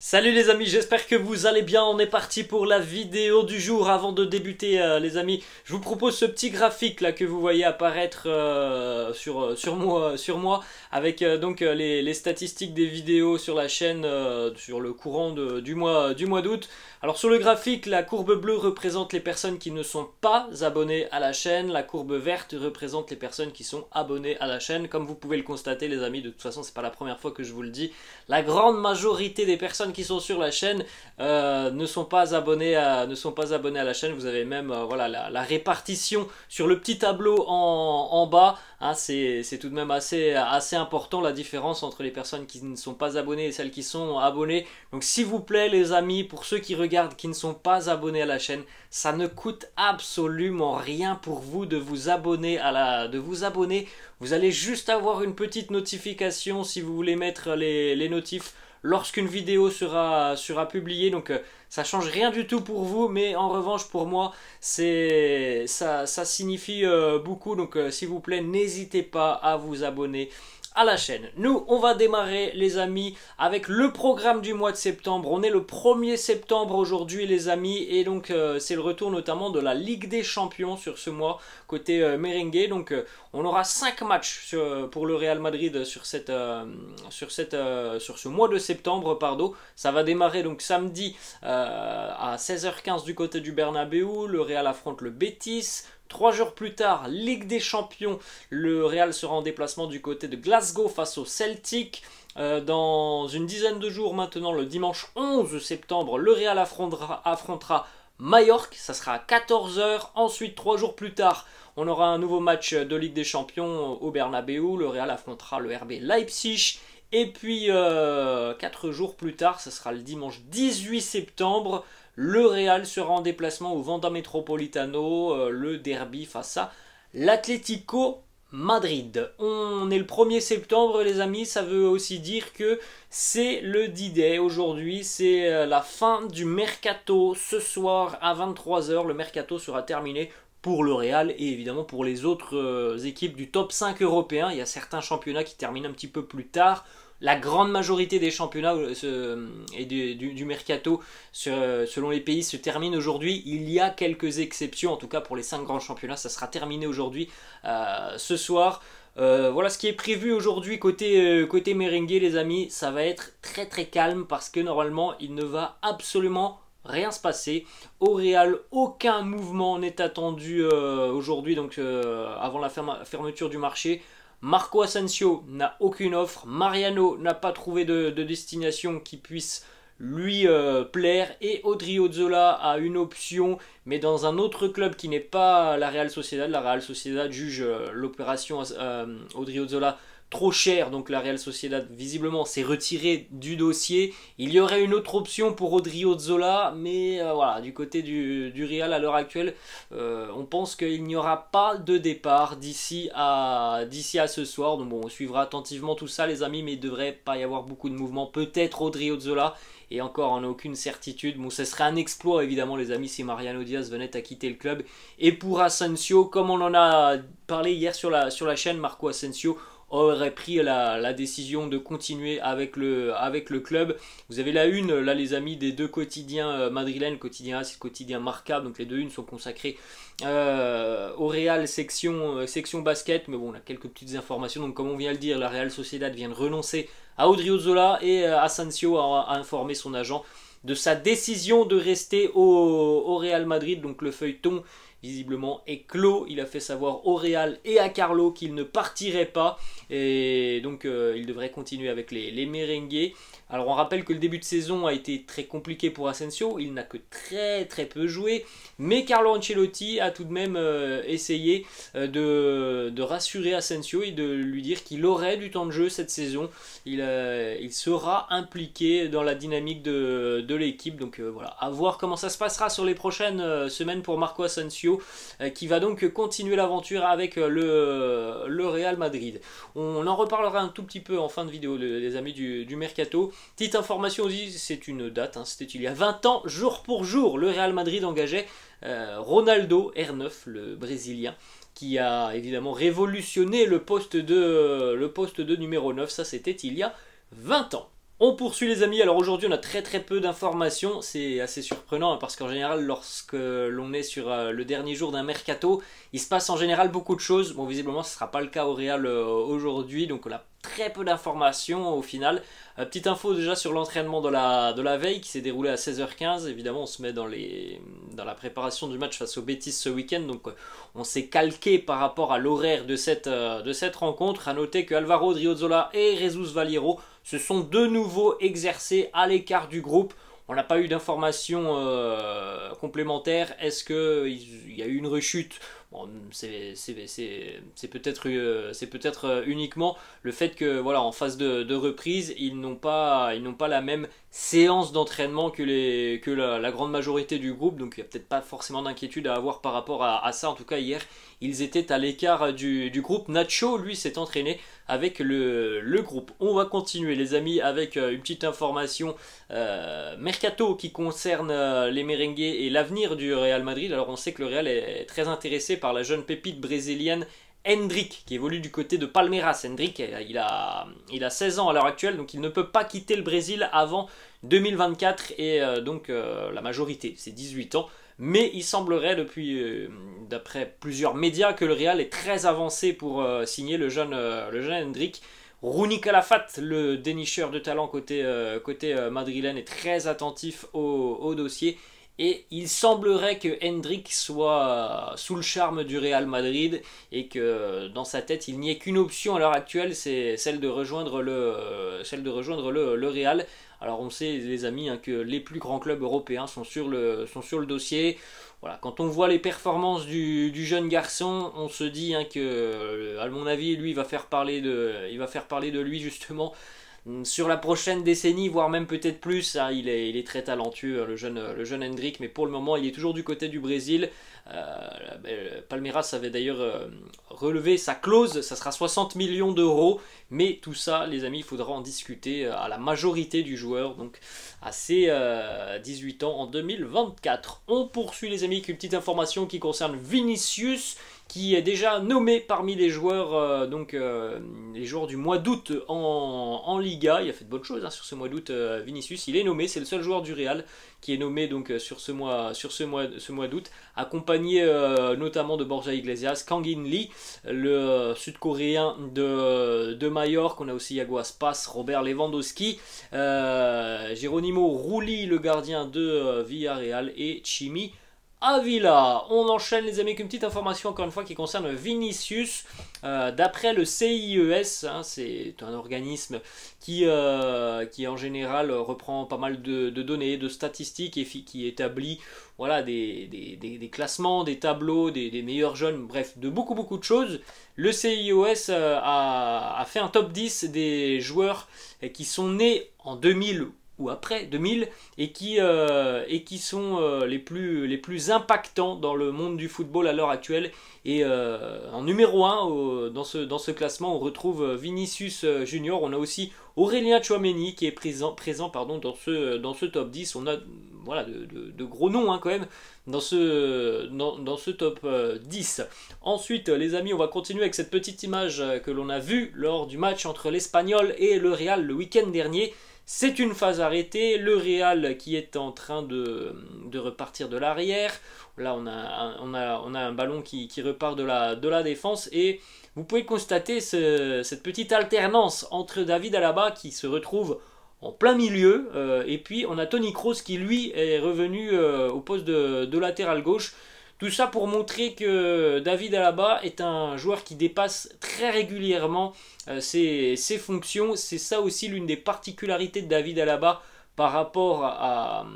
Salut les amis, j'espère que vous allez bien, on est parti pour la vidéo du jour. Avant de débuter euh, les amis, je vous propose ce petit graphique là que vous voyez apparaître euh, sur, euh, sur, moi, sur moi avec donc les, statistiques des vidéos sur la chaîne sur le courant du mois du mois d'août. Alors sur le graphique, la courbe bleue représente les personnes qui ne sont pas abonnées à la chaîne, la courbe verte représente les personnes qui sont abonnées à la chaîne. Comme vous pouvez le constater les amis, de toute façon c'est pas la première fois que je vous le dis, la grande majorité des personnes qui sont sur la chaîne euh, ne, sont pas abonnés à, ne sont pas abonnés à la chaîne. Vous avez même euh, voilà, la, répartition sur le petit tableau en, bas. Hein, c'est tout de même assez, assez important la différence entre les personnes qui ne sont pas abonnées et celles qui sont abonnées. Donc s'il vous plaît les amis, pour ceux qui regardent, qui ne sont pas abonnés à la chaîne, ça ne coûte absolument rien pour vous de vous abonner à la... De vous abonner. Vous allez juste avoir une petite notification si vous voulez mettre les, les notifs lorsqu'une vidéo sera, publiée. Donc euh, ça change rien du tout pour vous, mais en revanche pour moi, ça, signifie euh, beaucoup. Donc euh, s'il vous plaît, n'hésitez pas à vous abonner la chaîne. Nous, on va démarrer les amis avec le programme du mois de septembre. On est le 1er septembre aujourd'hui les amis et donc euh, c'est le retour notamment de la Ligue des Champions sur ce mois côté euh, merengue. Donc euh, on aura 5 matchs pour le Real Madrid sur, cette, sur, cette, sur ce mois de septembre. Pardon. Ça va démarrer donc samedi à 16h15 du côté du Bernabeu. Le Real affronte le Betis. Trois jours plus tard, Ligue des Champions, le Real sera en déplacement du côté de Glasgow face au Celtic. Euh, dans une dizaine de jours maintenant, le dimanche 11 septembre, le Real affrontera, affrontera Majorque, ça sera à 14h. Ensuite, trois jours plus tard, on aura un nouveau match de Ligue des Champions au Bernabeu. Le Real affrontera le RB Leipzig. Et puis, euh, quatre jours plus tard, ce sera le dimanche 18 septembre, le Real sera en déplacement au Vanda Metropolitano, euh, le derby face à l'Atlético Madrid. On est le 1er septembre les amis, ça veut aussi dire que c'est le D-Day aujourd'hui, c'est euh, la fin du mercato ce soir à 23h, le mercato sera terminé pour le Real et évidemment pour les autres euh, équipes du top 5 européen, il y a certains championnats qui terminent un petit peu plus tard la grande majorité des championnats euh, et du, mercato selon les pays se termine aujourd'hui. Il y a quelques exceptions, en tout cas pour les cinq grands championnats, ça sera terminé aujourd'hui, euh, ce soir. Euh, voilà ce qui est prévu aujourd'hui côté, côté les amis, ça va être très très calme parce que normalement il ne va absolument rien se passer. Au Real, aucun mouvement n'est attendu aujourd'hui, donc avant la fermeture du marché. Marco Asensio n'a aucune offre. Mariano n'a pas trouvé de, destination qui puisse lui euh, plaire et Audrio Zola a une option mais dans un autre club qui n'est pas la Real Sociedad la Real Sociedad juge euh, l'opération euh, Audrio Zola trop cher, donc la Real Sociedad visiblement s'est retirée du dossier. Il y aurait une autre option pour Audrio Zola, mais euh, voilà, du côté du, Real à l'heure actuelle, euh, on pense qu'il n'y aura pas de départ d'ici à, à ce soir. Donc bon, on suivra attentivement tout ça les amis, mais il ne devrait pas y avoir beaucoup de mouvements. Peut-être Audrio Zola, et encore on n'a aucune certitude. Bon, ce serait un exploit évidemment les amis si Mariano Diaz venait à quitter le club. Et pour Asensio, comme on en a parlé hier sur la, sur la chaîne, Marco Asensio, aurait pris la, décision de continuer avec le, avec le club. Vous avez la une, là les amis, des deux quotidiens euh, madrilènes, quotidien A, quotidien Marca, donc les deux unes sont consacrées euh, au Real section, euh, section basket, mais bon, on a quelques petites informations, donc comme on vient de le dire, la Real Sociedad vient de renoncer à Audrey Zola et Asensio a, informé son agent de sa décision de rester au, au, Real Madrid. Donc le feuilleton visiblement est clos. Il a fait savoir au Real et à Carlo qu'il ne partirait pas. Et donc euh, il devrait continuer avec les, les Alors on rappelle que le début de saison a été très compliqué pour Asensio, il n'a que très très peu joué, mais Carlo Ancelotti a tout de même euh, essayé euh, de, rassurer Asensio et de lui dire qu'il aurait du temps de jeu cette saison, il, il sera impliqué dans la dynamique de, l'équipe, donc voilà, à voir comment ça se passera sur les prochaines semaines pour Marco Asensio, qui va donc continuer l'aventure avec le, le Real Madrid. On en reparlera un tout petit peu en fin de vidéo, les amis du, mercato. Petite information aussi, c'est une date, hein. c'était il y a 20 ans, jour pour jour, le Real Madrid engageait euh, Ronaldo R9, le Brésilien qui a évidemment révolutionné le poste de, le poste de numéro 9, ça c'était il y a 20 ans. On poursuit les amis, alors aujourd'hui on a très très peu d'informations, c'est assez surprenant hein, parce qu'en général lorsque l'on est sur euh, le dernier jour d'un mercato, il se passe en général beaucoup de choses, bon visiblement ce ne sera pas le cas au Real euh, aujourd'hui donc on très peu d'informations au final. Euh, petite info déjà sur l'entraînement de la, de la veille qui s'est déroulé à 16h15. Évidemment, on se met dans, les, dans la préparation du match face aux Betis ce week-end. Donc, euh, on s'est calqué par rapport à l'horaire de cette, euh, de cette rencontre. A noter que Alvaro Driozzola et Jesus Valero se sont de nouveau exercés à l'écart du groupe. On n'a pas eu d'informations complémentaires. Est-ce qu'il y a eu une rechute c'est peut-être euh, c'est peut-être euh, uniquement le fait que voilà en phase de, de reprise ils n'ont pas ils n'ont pas la même séance d'entraînement que les que la, grande majorité du groupe donc il n'y a peut-être pas forcément d'inquiétude à avoir par rapport à, ça en tout cas hier ils étaient à l'écart du, groupe Nacho lui s'est entraîné avec le, groupe on va continuer les amis avec euh, une petite information mercato qui concerne les merengues et l'avenir du Real Madrid alors on sait que le Real est très intéressé par la jeune pépite brésilienne Hendrik, qui évolue du côté de Palmeiras. Hendrik il a, 16 ans à l'heure actuelle, donc il ne peut pas quitter le Brésil avant 2024, et euh, donc euh, la majorité, c'est 18 ans. Mais il semblerait, depuis, euh, d'après plusieurs médias, que le Real est très avancé pour signer le jeune, le jeune Hendrik. Rooney Calafat, le dénicheur de talent côté, madrilène, est très attentif au dossier. Et il semblerait que Hendrik soit euh, sous le charme du Real Madrid et que euh, dans sa tête, il n'y ait qu'une option à l'heure actuelle, c'est celle de rejoindre le, euh, celle de rejoindre le, Real. Alors on sait, les amis, hein, que les plus grands clubs européens sont sur le, sont sur le dossier. Voilà, quand on voit les performances du, jeune garçon, on se dit hein, que, à mon avis, lui, va faire parler de, il va faire parler de lui justement Mm, sur la prochaine décennie, voire même peut-être plus. Hein, il, est, très talentueux, hein, le jeune, le jeune Hendrick, mais pour le moment, il est toujours du côté du Brésil. Euh, ben, Palmeiras avait d'ailleurs euh, relevé sa clause, ça sera 60 millions d'euros, mais tout ça, les amis, il faudra en discuter euh, à la majorité du joueur, donc à ses 18 ans en 2024. On poursuit, les amis, avec une petite information qui concerne Vinicius qui est déjà nommé parmi les joueurs, euh, donc, euh, les joueurs du mois d'août en, Liga. Il a fait de bonnes choses hein, sur ce mois d'août, euh, Vinicius. Il est nommé, c'est le seul joueur du Real qui est nommé donc, sur ce mois, ce mois, ce mois d'août, accompagné notamment de Borja Iglesias, Kang In Lee, le sud-coréen de, de On a aussi Yago Aspas, Robert Lewandowski, Geronimo Rulli, le gardien de Villarreal, et Chimi. Avila. On enchaîne les amis avec une petite information encore une fois qui concerne Vinicius. Euh, d'après le CIES, hein, c'est un organisme qui, euh, qui en général reprend pas mal de, données, de statistiques et qui établit voilà, des, classements, des tableaux, des, meilleurs jeunes, bref, de beaucoup beaucoup de choses. Le CIES euh, a, a fait un top 10 des joueurs qui sont nés en 2000 ou après 2000 et qui, euh, et qui sont euh, les, plus, impactants dans le monde du football à l'heure actuelle. Et euh, en numéro 1 dans, ce, classement, on retrouve Vinicius Junior, on a aussi Aurélien Chouameni qui est présent, présent dans, ce, top 10. On a de, gros noms hein, quand même dans ce, dans, ce top 10. Ensuite, les amis, on va continuer avec cette petite image que l'on a vue lors du match entre l'Espagnol et le Real le week-end dernier. C'est une phase arrêtée, le Real qui est en train de, repartir de l'arrière. Là, on a, un, ballon qui, repart de la, défense et vous pouvez constater cette petite alternance entre David Alaba qui se retrouve en plein milieu euh, et puis on a Tony Kroos qui lui est revenu euh, au poste de latéral gauche. Tout ça pour montrer que David Alaba est un joueur qui dépasse très régulièrement euh, ses, fonctions. C'est ça aussi l'une des particularités de David Alaba par rapport à,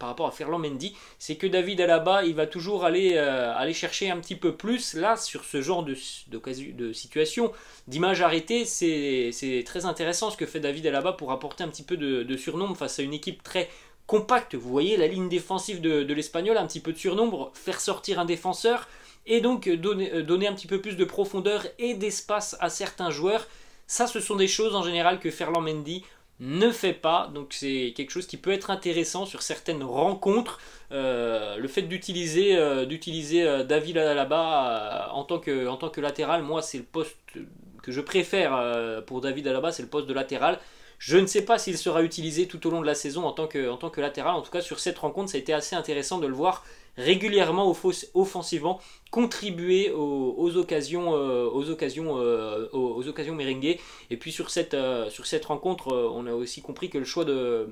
par rapport à Ferland Mendy, c'est que David Alaba, il va toujours aller, euh, aller chercher un petit peu plus. Là, sur ce genre de, situation, d'image arrêtée, c'est très intéressant ce que fait David Alaba pour apporter un petit peu de, surnom face à une équipe très compact. Vous voyez la ligne défensive de, l'Espagnol, un petit peu de surnombre, faire sortir un défenseur et donc euh, donner, un petit peu plus de profondeur et d'espace à certains joueurs. Ça, ce sont des choses en général que Ferland Mendy ne fait pas. Donc c'est quelque chose qui peut être intéressant sur certaines rencontres. Euh, le fait d'utiliser euh, David Alaba en tant que en tant que latéral, moi c'est le poste que je préfère pour David Alaba, c'est le poste de latéral. Je ne sais pas s'il sera utilisé tout au long de la saison en tant, que, en tant que latéral. En tout cas, sur cette rencontre, ça a été assez intéressant de le voir régulièrement offensivement contribuer aux, occasions euh, aux occasions euh, aux, occasions et puis sur cette euh, sur cette rencontre on a aussi compris que le choix de,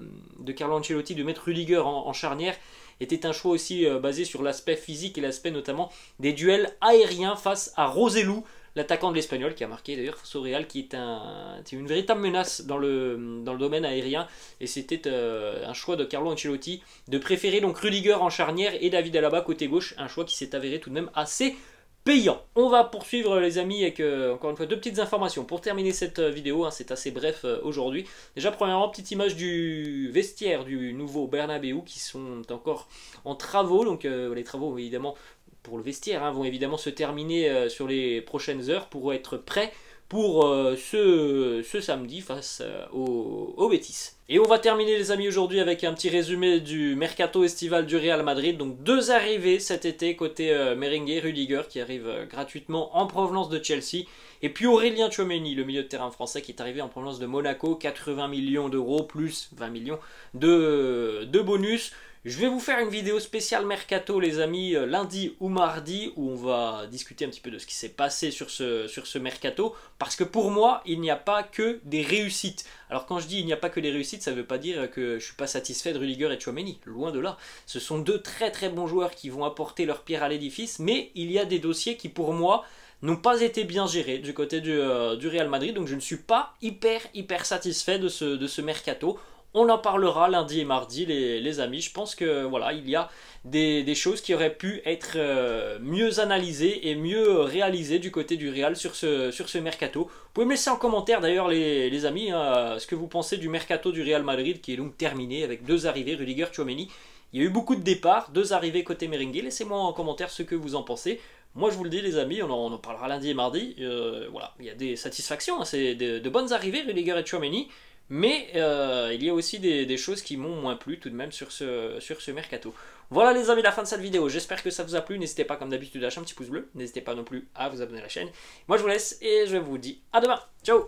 Carlo Ancelotti de mettre Rudiger en, en charnière était un choix aussi basé sur l'aspect physique et l'aspect notamment des duels aériens face à Roselou l'attaquant de l'Espagnol qui a marqué d'ailleurs Real qui est un, une véritable menace dans le, dans le domaine aérien et c'était euh, un choix de Carlo Ancelotti de préférer donc Rudiger en charnière et David Alaba côté gauche, un choix qui s'est avéré tout de même assez payant. On va poursuivre les amis avec euh, encore une fois deux petites informations pour terminer cette euh, vidéo, hein. c'est assez bref aujourd'hui. Déjà premièrement petite image du vestiaire du nouveau Bernabeu qui sont encore en travaux, donc les travaux évidemment pour le vestiaire hein, vont évidemment se terminer euh, sur les prochaines heures pour être prêts pour euh, ce, ce, samedi face euh, aux, bêtises. Et on va terminer les amis aujourd'hui avec un petit résumé du mercato estival du Real Madrid. Donc deux arrivées cet été côté Meringue, Merengue et Rudiger qui arrive gratuitement en provenance de Chelsea. Et puis Aurélien Tchouameni, le milieu de terrain français qui est arrivé en provenance de Monaco, 80 millions d'euros plus 20 millions de bonus. Je vais vous faire une vidéo spéciale mercato les amis euh, lundi ou mardi où on va discuter un petit peu de ce qui s'est passé sur ce, sur ce mercato parce que pour moi il n'y a pas que des réussites. Alors quand je dis il n'y a pas que des réussites ça ne veut pas dire que je ne suis pas satisfait de Rudiger et Chouameni, loin de là. Ce sont deux très très bons joueurs qui vont apporter leur pierre à l'édifice mais il y a des dossiers qui pour moi n'ont pas été bien gérés du côté du, euh, Real Madrid donc je ne suis pas hyper hyper satisfait de ce mercato on en parlera lundi et mardi, les, amis. Je pense que voilà, il y a des, choses qui auraient pu être euh, mieux analysées et mieux réalisées du côté du Real sur ce, sur ce mercato. Vous pouvez me laisser en commentaire d'ailleurs, les, amis, hein, ce que vous pensez du mercato du Real Madrid qui est donc terminé avec deux arrivées, Rudiger, Chouameni. Il y a eu beaucoup de départs, deux arrivées côté merengue. Laissez-moi en commentaire ce que vous en pensez. Moi, je vous le dis, les amis, on en, parlera lundi et mardi. Euh, voilà, il y a des satisfactions, hein, c'est de, bonnes arrivées, Rudiger et Chouameni. Mais euh, il y a aussi des, des choses qui m'ont moins plu tout de même sur ce, sur ce mercato. Voilà les amis, la fin de cette vidéo. J'espère que ça vous a plu. N'hésitez pas comme d'habitude à lâcher un petit pouce bleu. N'hésitez pas non plus à vous abonner à la chaîne. Moi je vous laisse et je vous dis à demain. Ciao